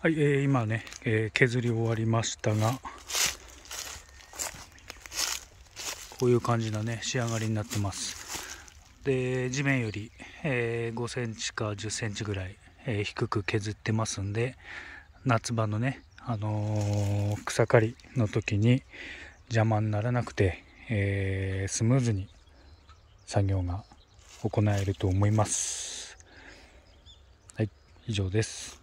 はい、えー、今ね、えー、削り終わりましたがこういう感じなね仕上がりになってますで地面より、えー、5センチか10センチぐらい、えー、低く削ってますんで夏場のね、あのー、草刈りの時に邪魔にならなくて、えスムーズに作業が行えると思いますはい以上です